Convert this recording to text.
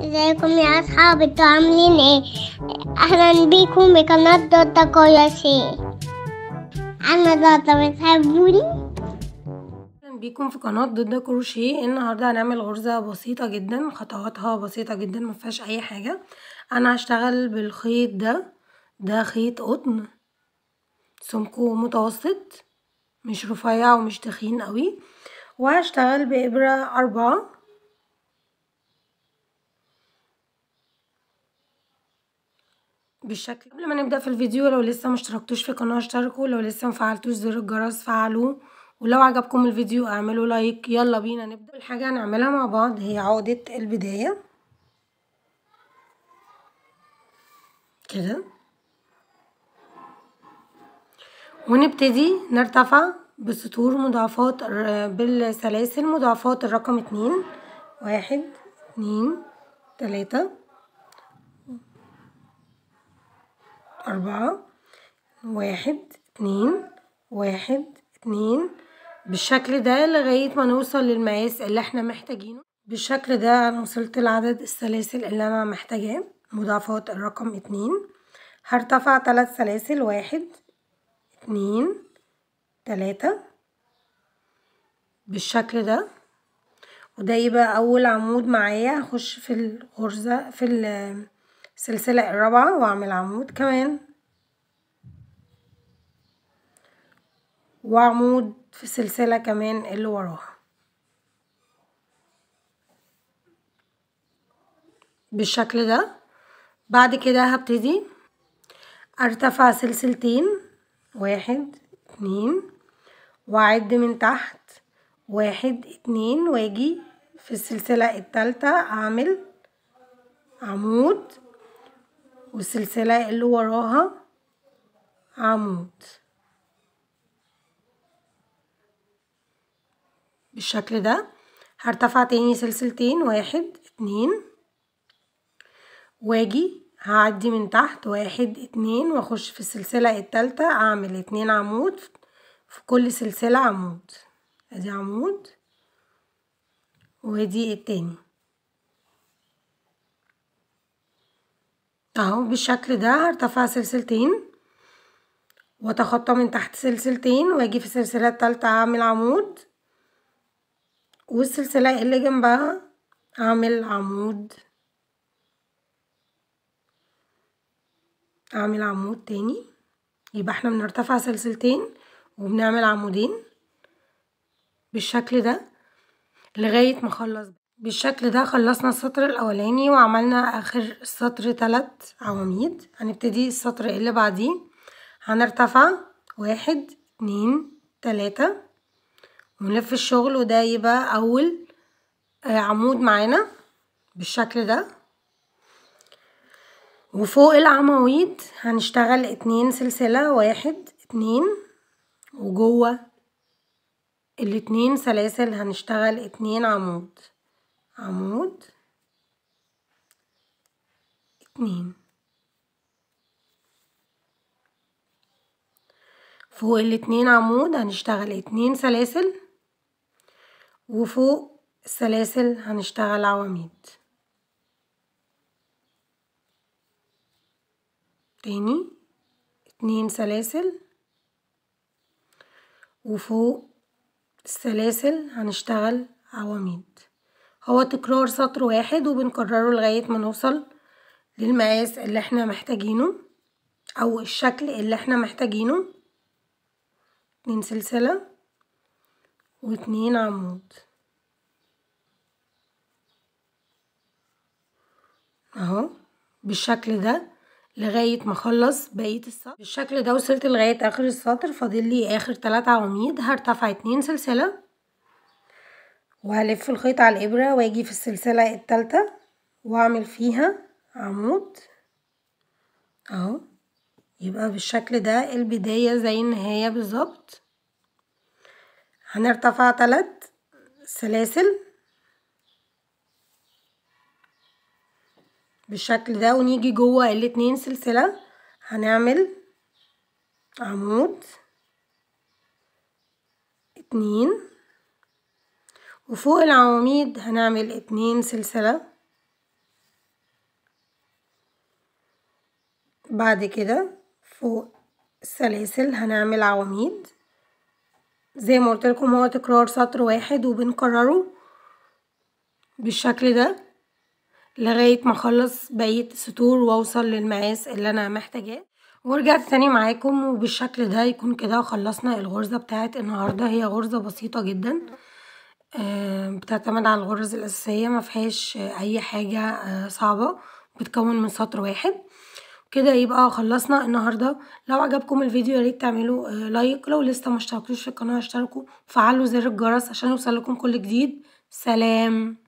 ازيكم يا اصحاب انتوا عاملين ايه اهلا بيكم بقناة دوتا كويسة انا دوتا بتحبوني اهلا بيكم في قناة ضد كروشيه النهاردة هنعمل غرزة بسيطة جدا خطواتها بسيطة جدا مفيهاش اي حاجة انا هشتغل بالخيط ده ده خيط قطن سمكه متوسط مش رفيع ومش تخين قوي وهشتغل بإبرة أربعة بالشكل قبل ما نبدأ في الفيديو لو لسه مشتركتوش في القناة اشتركوا لو لسه فعلتوش زر الجرس فعلوه ولو عجبكم الفيديو اعملوا لايك يلا بينا نبدأ أول حاجة هنعملها مع بعض هي عقدة البداية كده ونبتدي نرتفع بسطور مضاعفات بالسلاسل مضاعفات الرقم اتنين واحد اتنين تلاتة أربعة واحد اتنين واحد اتنين بالشكل ده لغاية ما نوصل للمقاس اللي احنا محتاجينه بالشكل ده أنا وصلت لعدد السلاسل اللي أنا محتاجاه مضاعفات الرقم اتنين هرتفع تلات سلاسل واحد اتنين تلاتة بالشكل ده وده يبقى أول عمود معايا هخش في الغرزة في السلسلة الرابعة واعمل عمود كمان وعمود في السلسلة كمان اللي وراها بالشكل ده بعد كده هبتدي ارتفع سلسلتين واحد اتنين واعد من تحت واحد اتنين واجي في السلسلة التالتة اعمل عمود والسلسلة اللي وراها عمود بالشكل ده هرتفع تاني سلسلتين واحد اتنين واجي هعدي من تحت واحد اتنين واخش في السلسلة التالتة اعمل اتنين عمود في كل سلسلة عمود ادي عمود وادي التاني اهو بالشكل ده هرتفع سلسلتين وتخطى من تحت سلسلتين واجي في السلسله التالتة اعمل عمود والسلسله اللي جنبها اعمل عمود اعمل عمود تاني يبقى احنا بنرتفع سلسلتين وبنعمل عمودين بالشكل ده لغايه ما اخلص بالشكل ده خلصنا السطر الاولاني وعملنا اخر السطر تلات عواميد هنبتدي السطر اللي بعديه هنرتفع واحد اتنين تلاتة ونلف الشغل وده يبقى اول آه، عمود معانا بالشكل ده وفوق العواميد هنشتغل اتنين سلسلة واحد اتنين وجوه الاتنين سلاسل هنشتغل اتنين عمود عمود اتنين فوق الاتنين عمود هنشتغل اتنين سلاسل وفوق السلاسل هنشتغل عواميد تاني اتنين سلاسل وفوق السلاسل هنشتغل عواميد هو تكرار سطر واحد وبنكرره لغاية ما نوصل للمقاس اللي احنا محتاجينه او الشكل اللي احنا محتاجينه اتنين سلسلة واتنين عمود اهو بالشكل ده لغاية ما اخلص بقية السطر بالشكل ده وصلت لغاية اخر السطر فاضل لي اخر تلات عواميد هرتفع اتنين سلسلة وهلف الخيط على الإبرة وأجي في السلسلة التالتة وأعمل فيها عمود أهو يبقى بالشكل ده البداية زي النهاية بالظبط هنرتفع تلات سلاسل بالشكل ده ونيجي جوه الاتنين سلسلة هنعمل عمود اتنين وفوق العواميد هنعمل اتنين سلسلة بعد كده فوق السلاسل هنعمل عواميد زي ما قلت لكم هو تكرار سطر واحد وبنكرره بالشكل ده لغاية ما اخلص بقية السطور واوصل للمقاس اللي انا محتاجاه ورجعت تاني معاكم وبالشكل ده يكون كده خلصنا الغرزة بتاعت النهاردة هي غرزة بسيطة جدا آه، بتعتمد على الغرز الأساسية فيهاش أي حاجة آه، صعبة، بتكون من سطر واحد، كده يبقى خلصنا النهاردة، لو عجبكم الفيديو ياريت تعملوا آه، لايك، لو لسه مشتركتوش في القناة اشتركوا فعلوا زر الجرس عشان يوصلكم كل جديد، سلام.